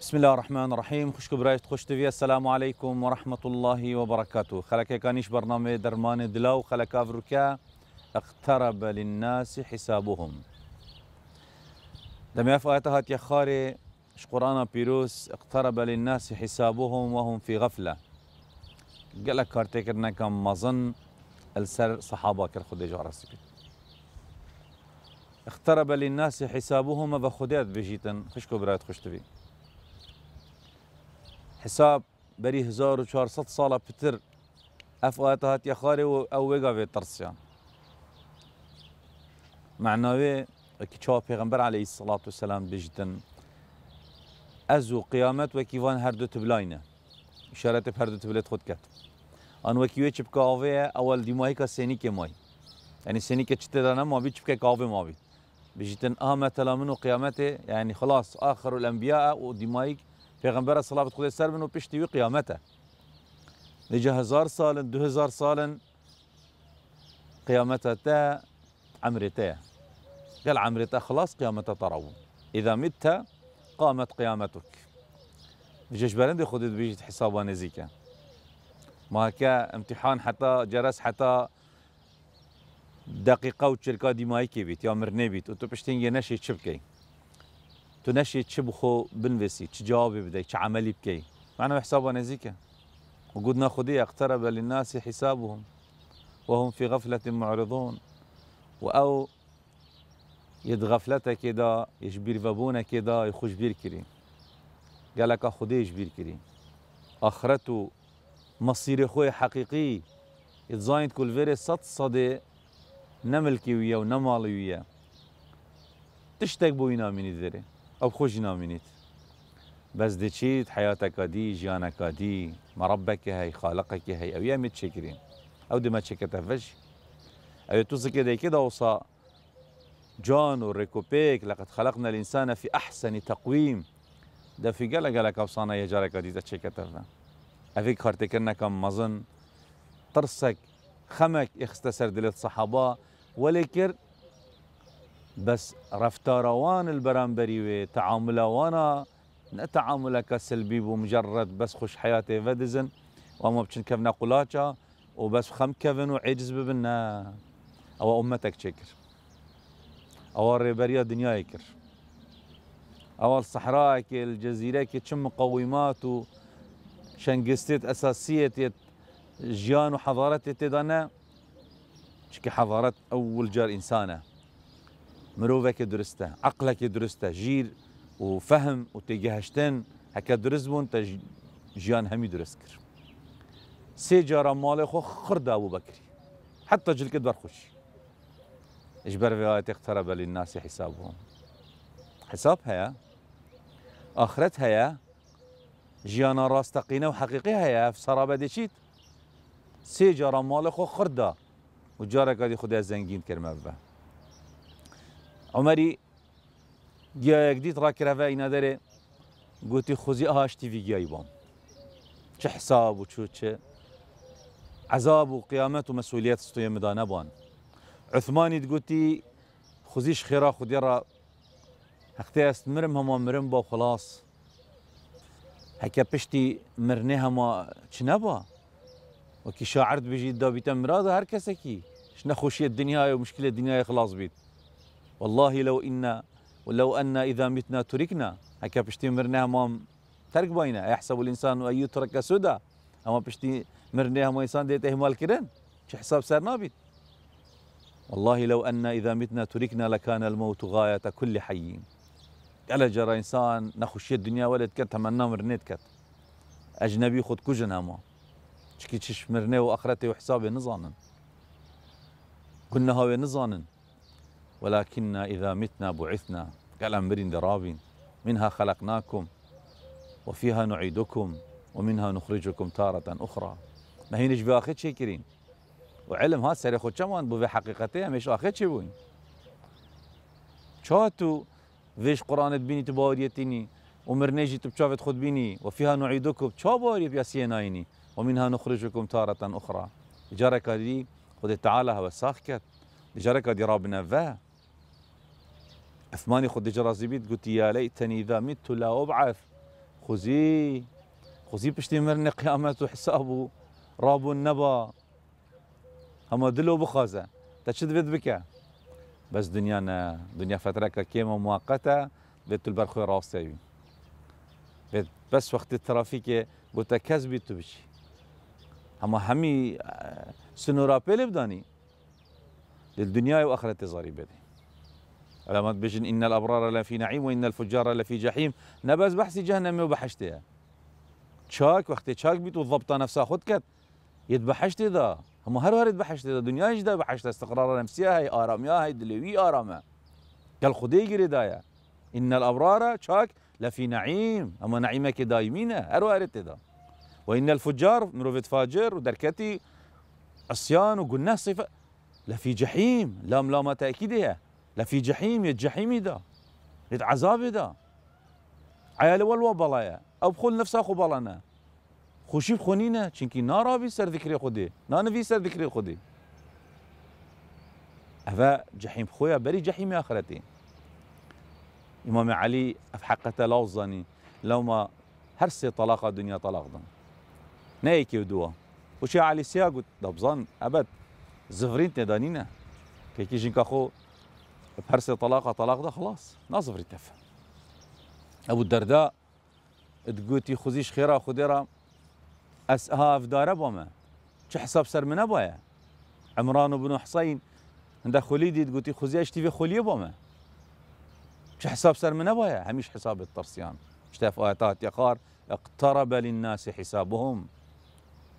بسم الله الرحمن الرحيم خوش خوشکبرایت خوش تفيا السلام عليكم ورحمة الله وبركاته برکاته خلک برنامج درمان دلاو خلک أفركا اقترب للناس حسابهم دم آیت هات خاري اش بيروس اقترب للناس حسابهم وهم في غفلة قال لك كارتيكر نكم مظن السر صحابة كرخد جارسك اقترب للناس حسابهم بخدات بجيتن خشكو خوش تفيا حساب بری 1400 سال پتر افقات هات یخاره و او وگا به ترسیان معناوی که چا پیغمبر علیه الصلاة والسلام بجدن از و قیامت و کیوان هر دو تبلاینه اشارت هر دو تبلت خود کرد آن و کیوی چپکا آوه اول دیمایی که سینی که مایی يعني سني كتشتي انا ما بيتش بكي قاوي ما بيت بجيت اه مثلا منو قيامته يعني خلاص اخر الانبياء ودمايك پیغمبر صلوات خدا سر منو و پشتی وی قیامته نجا هزار سالن دو هزار سالن قيامته تا عمرتها قال عمرتها خلاص قيامته ترون إذا مت قامت قيامتك بجيش برندي خدت بيجي حسابها نزيكا ما هكا امتحان حتى جرس حتى دقيقة وتشركة دي مايكي بيت يا مرني بيت وتو بشتين نشي تشبكي تو نشی چه بخو بنویسی چه جوابی بدهی چه عملی بکی معنی حسابها نزیکه وجودنا خدي اقترب للناس حسابهم وهم في غفلة معرضون وأو يد غفلتا كده يشبير بابونا كده يخش بير كري قالك خدي يجبير كري آخرته مصير خوي حقيقي يتزايد كل فيري صد صدي نملكي وياه ونمالي وياه تشتك بوينا من الذري أو ئەو دي نامینیت بەس دەچیت حیاتەکەدی ژیانەکەدی مەڕبەکە هەی خاڵقەکی هەی ئەو أو چێکرین ما دمەچێکەتە فەش ئەوێت تو زکە دەیکێدا وسا جان وريكوبيك لقد خلقنا الإنسان في أحسن تقويم ده في قلق قلق أوصانا جارك دي تشكترنا أفيك خارتكرنا كم مزن طرسك خمك اخستسر دلت صحابا ولكر بس رفتاروان البرامبري وي تعامله وانا تعامله كسلبي ومجرد بس خوش حياتي فدزن وما بشن كفنا قلاچا وبس خم كفن وعجز ببنا او امتك شكر او ريبريا دنيا يكر او الصحراء الجزيره كي تشم مقومات وشنقستيت اساسيه جيان وحضارات تدنا شكي حضارات اول جار انسانه مروفك درسته عقلك درسته جير وفهم وتجهشتن هكا درزبون بون جيان همي درس كر سي جارا مالي خو خرد ابو بكري حتى جلك دار خوش اجبر في آيات اقترب للناس حسابهم حساب هيا آخرت هيا جيانا راس تقينا وحقيقي هيا في سرابة دي شيت سي جارا مالي خو خرد وجارك هذه خدها زنجين كرمبه عمری گیایەک دیت ڕاکراوە ئینا دەرێ گوتی خۆزی ئاشتیوی گیایی بۆم چه حساب و چو چه عذاب و قیامەت و مەسولیت ستوێ مدا نەبوون عثمانیت گوتی خۆزیش خێرا خودێرا هەختێ ئەست مرم هەموو مرم خلاص هەکە پشتی مرنێ هەما چ نەبووە وەکی شاعرد بژیت دابیتە مرادا هەر کەسێکی نەخۆشیە دنیای و مشکلە دنیای خلاص بیت والله لو إنا ولو أن إذا متنا تركنا هكا بشتي مرنا هم ترك بينا يحسب الإنسان أن يترك سدى أما بشتي مرنا هم إنسان ديت إهمال كرن شي حساب سار نابت والله لو أن إذا متنا تركنا لكان الموت غاية كل حي قال جرى إنسان نخشي الدنيا ولا تكت تمنى مرنيت كت أجنبي خد كوجن ما شكي تشمرني وآخرته وحسابي نظانن كنا هاوي نظانن ولكننا إذا متنا بعثنا كالأمر درابين منها خلقناكم وفيها نعيدكم ومنها نخرجكم تارة أخرى ما هي نجبي آخر شيء كرين وعلم هذا سريخو خود بو حقيقته همش آخر شيء بوين شاتو ذيش قرآن تبيني تباريتيني ومر نجي تبشافت خود بيني وفيها نعيدكم شا بيا بياسينايني ومنها نخرجكم تارة أخرى جارك لي خد تعالى هو ساخكت كت جارك دي رابنا فاه عثمان جرازي بيت قلت يا ليتني إذا مت لا أبعث خزي خزي بشتي مرن قيامته حسابه راب النبا هما دلو بخازة تشد بيت بكا بس دنيانا دنيا فترة كيما مؤقتة بيت البرخوي راسي بيت بس وقت الترافيك قلت كذبي تبشي هما همي آه، سنورا بيلي بداني للدنيا وآخرة زاري بدي علامات بجن إن الأبرار لفي نعيم وإن الفجار لفي جحيم نباز بحثي جهنم وبحشتها تشاك وقت تشاك بيت والضبطة نفسها خدكت يتبحشت ذا هم هر هر يتبحشت ذا دنيا جدا بحشت استقرار نفسيها هي آراميها هي دلوي آرامها قال خدي يجري دايا إن الأبرار تشاك لفي نعيم أما نعيمك دايمينة هر هر ذا وإن الفجار مروفة فاجر ودركتي عصيان وقلنا صفة لفي جحيم لام لام تأكيدها لا في جحيم يد جحيم دا يد عذابي دا عيال والو بلايا او بخول نفسها خو بلانا خوشي بخونينا چنكي نارا بي سر ذكري خودي نانا في سر ذكري خودي هذا جحيم خويا بري جحيم اخرتي امام علي اف حقته ظني لو ما هرسي طلاقه دنيا طلاق دن نايكي ودوا وشي علي سياق دبزان ابد زفرين تدانينا كيكي جنكا خو بحرس طلاقة طلاق ده خلاص ناصف التفة أبو الدرداء تقوتي خزيش خيرا خديرا أسها في دار أبوما حساب سر من أبويا عمران بن حسين عند خليدي تقوتي خزيش تفي خلي أبوما حساب سر من أبويا هميش حساب الترسيان شتاف آياتات يقار اقترب للناس حسابهم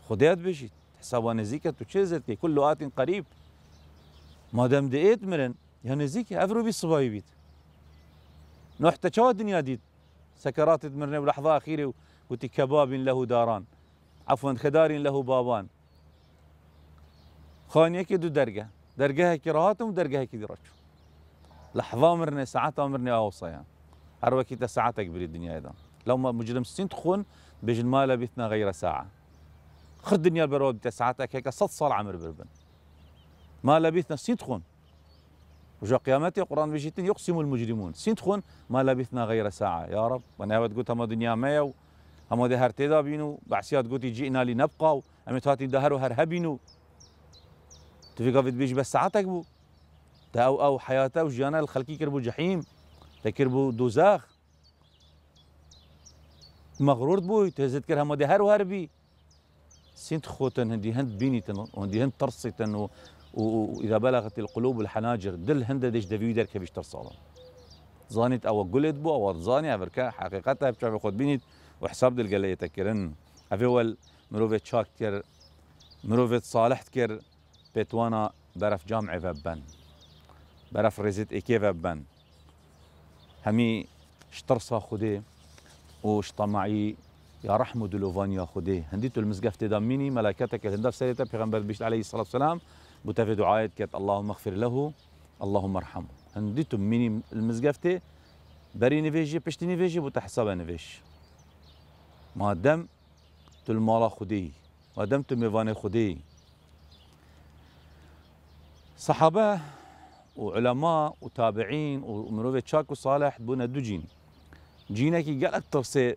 خديت بشي حسابها نزيكت وشيزت كل آت قريب ما دام دقيت مرن يعني نزیکه افرو بي صباي بيت نو حتى شو الدنيا ديت سكرات مرنه ولحظة أخيرة وتي كباب له داران عفوا خدار له بابان يكي دو درجة درجة كراهاتهم ودرجة كدراتهم لحظة مرنة ساعات أوصى أوصيها أروى كده ساعتك بالدنيا إذا لو ما مجرم سين تخون بيجن ما بيتنا غير ساعة خد الدنيا البرود بتاع ساعتك هيك صد صار عمر بربن ما لبيتنا سين تخون وجا قيامتي القرآن بيجيتين يقسم المجرمون سنتخون ما لبثنا غير ساعة يا رب وانا هاو تقول هما دنيا ميو هما دهر تيدا بينو بعسيات قلت جئنا لنبقى أمي تاتي دهر وهر هبينو تفي بيج بس ساعتك بو تا أو أو حياته وجانا الخلقي كربو جحيم تكربو دوزاخ مغرور بو تذكر هما دهر وهربي سنت خوتن هندي هند بينيتن هندي هند ترصيتن واذا بلغت القلوب الحناجر دل هنددش دفيو که كبش ترصالون زانت او قلت بو او زانی افرکا حقيقتها بچا خود بينيت وحساب دل قلية تكرن اول مروفة شاك کر مروفة صالحت کر بتوانا برف جامع فبن برف رزت إكي فبن همي شترصا خودي وشطمعي يا رحمة دلوفان يا خدي هنديتو المزقفة داميني ملائكتك الهندف سيرتا بيغمبر بيشت عليه الصلاة والسلام بوتافي دعايت كات اللهم اغفر له اللهم ارحمه عندتم مني المزقفتي بري نفيجي بشتي نفيجي بوتا حسابا نفيج ما دم تل مالا خدي ما دم تو خدي صحابة وعلماء وتابعين ومروفة شاك وصالح بونا دو جين جينكي قالك ترسي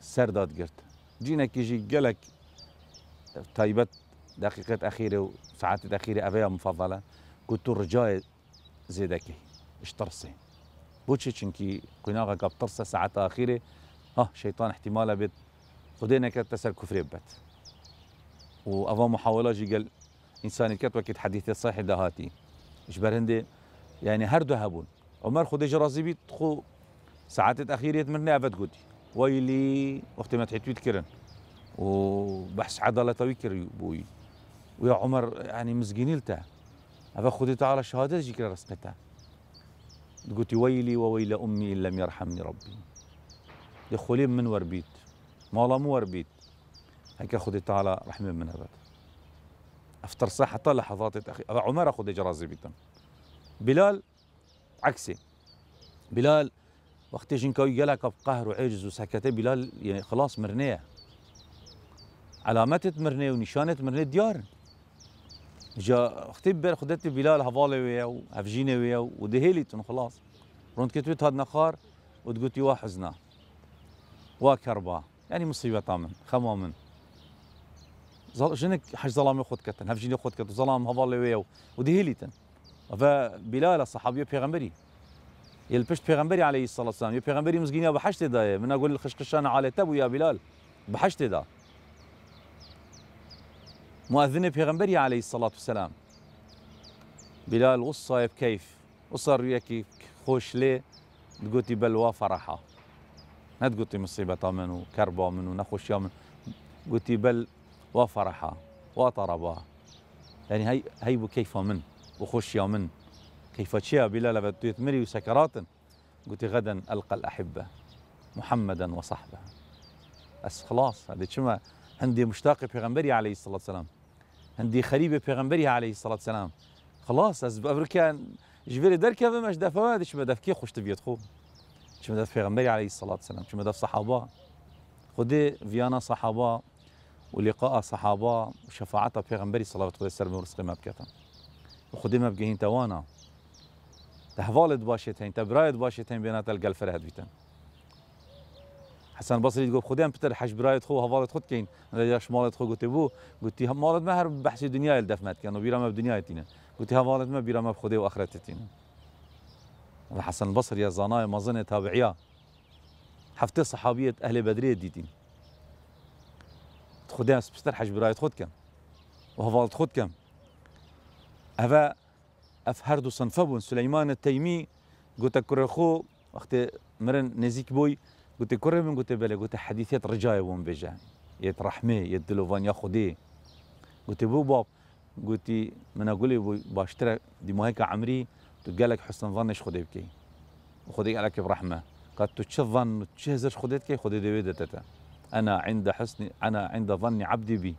سرداد قرت جينكي جي قالك طيبت دقيقة أخيرة ساعات الأخيرة أبيا مفضلة كنت رجاي زيدكي اشترسي بوتشي شنكي قناغة قب ترسة ساعات أخيرة ها شيطان احتمالا بيت خدينا كت تسأل كفري بيت وأفا محاولة جي قال إنسان كت وكت حديثي صحيح دهاتي إجبر برهندي يعني هر دو هبون عمر خدي جرازي بيت خو ساعات الأخيرة يتمنى أبد قدي ويلي وقت ما تحيت كرن وبحث عضلة ويكر بوي ويا عمر يعني مسكيني لتا أبا خذي تعالى شهادة جيك رسقتها قلت ويلي وويل أمي إن لم يرحمني ربي يخولين من وربيت ما مالا مو وربيت هيك خذي تعالى رحمة من هذا أفتر صحة لحظات أخي أبا عمر أخذ جرازي بيتا بلال عكسي بلال وقت جنكو قلق بقهر وعجز وسكته بلال يعني خلاص مرنيه علامات مرنيه ونشانه مرنيه ديار جا اختي بير خدت بلال هفالي وياه هفجيني وياه ودهيلتن خلاص رونت كتبت هاد نخار وتقول وا حزنا وا كربا يعني مصيبه طامن خمامن جنك حج ظلام يخد كتن هفجيني يخد كتن ظلام هفالي وياه ودهيلتن فبلال صحابي بيغمبري يلبشت بيغمبري عليه الصلاه والسلام يا بيغمبري مسكين يا بحشت دا من اقول الخشخشان على تبو يا بلال بحشت ده مؤذن پیغمبری عليه الصلاة والسلام بلال قصة بكيف وصار وياك خوش ليه تقولي بلوا فرحة ما تقولي مصيبة من وكربة من ونخوش يوم قلتي بل وفرحة وطربة يعني هي هي كيف من وخش من كيف تشيا بلال بدو مري وسكرات قلتي غدا ألقى الأحبة محمدا وصحبه بس خلاص هذه شما عندي مشتاق في غنبري عليه الصلاة والسلام عندي خريبة بيغمبري عليه الصلاة والسلام خلاص أز ئەس ئەفرکان مش دفع هذا شو دەچمە كيف خوش بێت خۆ شو دەف بيغمبري عليه الصلاة والسلام شو دەف صحابة خدي فيانا صحابة ولقاء صحابة وشفاعتها بيغمبري صلى الله عليه وسلم ورسقي ما بكتا وخدي ما بقيهن توانا تحفالت باشتين تبرايت باشتين بينات القلفر هدويتن حسن بصري تقول خدين بتر حش برايت خو هفارت خد كين رجاش مالت خو قلت بو قلت مالت ما هر بحث دنيا الدفنت كانوا بيرا ما بدنيا تينا قلت هفارت ما بيرا ما بخدي واخرت تينا حسن البصري يا زناي ما ظن تابعيا حفتي صحابية أهل بدرية ديتين خدين بتر حش برايت خد كم وهفارت خد كم هفا اف هردو صنفبون سليمان التيمي قلت كرخو وقت مرن نزيك بوي قلت كره من قلت بلي قلت حديثيت رجاي وين بيجا يترحمي فان ياخذي قلت بو باب قلت من اقول لي باشترى دي ما هيك عمري قال لك حسن ايش خذي بكي وخذي كيف رحمه قالت تش ظن تشهزش كي خذي ديفيدتتا انا عند حسن انا عند ظن عبدي بي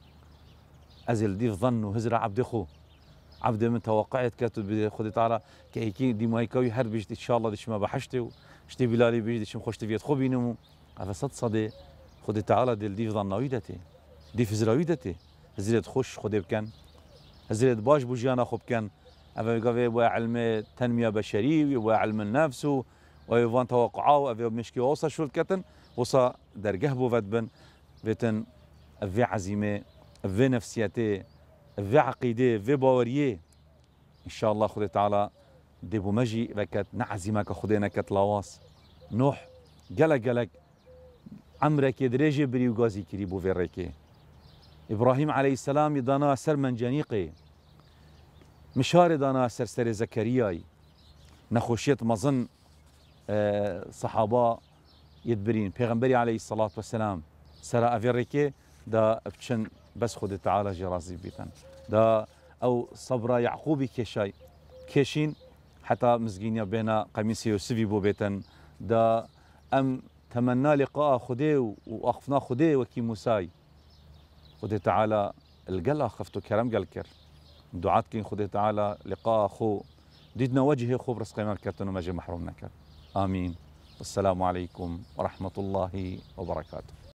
ازل دي ظن وهزر عبدي خو عبد من توقعت كاتو بدي خدي تعالى كيكي دي مايكوي هر بيجت ان شاء الله دش ما بحشته شتي بلالي بيجت شم خوشت فيت خوبي نمو افسد صدي خدي تعالى دل دي ديف ظناويدتي دي زراويدتي زيد خوش خدي بكن زيد باش بوجيانا خوب كان افا قوي علم تنميه بشريه علم النفس ويفان توقعه افا مشكي وصا شو الكتن وصا درجه بو فتبن بتن في عزيمه في نفسيته في عقيدة وی عقیده وی باوریه انشاءالله خود تعالی دبو مجي بكت نعزمك خدينا نكت لواس نوح قلق قلق عمرك يدرج بريو غازي كريبو فيريكي إبراهيم عليه السلام يدانا سر من جنيقي مشار دانا سر سر زكرياي نخوشيت مظن آه، صحابة يدبرين پیغمبري عليه الصلاة والسلام سر أفيريكي دا بچن بس خود تعالى جرازي بيتن دا او صبر يعقوب كشاي كشين حتى مزجينيا بين قميص يوسفي بو بيتن دا ام تمنى لقاء خدي واخفنا خدي وكي موساي خود تعالى القلا خفتو كرم قال كر دعات كين خدي تعالى لقاء خو ديدنا وجه خو برس قيمة كرتن ومجي محرومنا كر آمين والسلام عليكم ورحمة الله وبركاته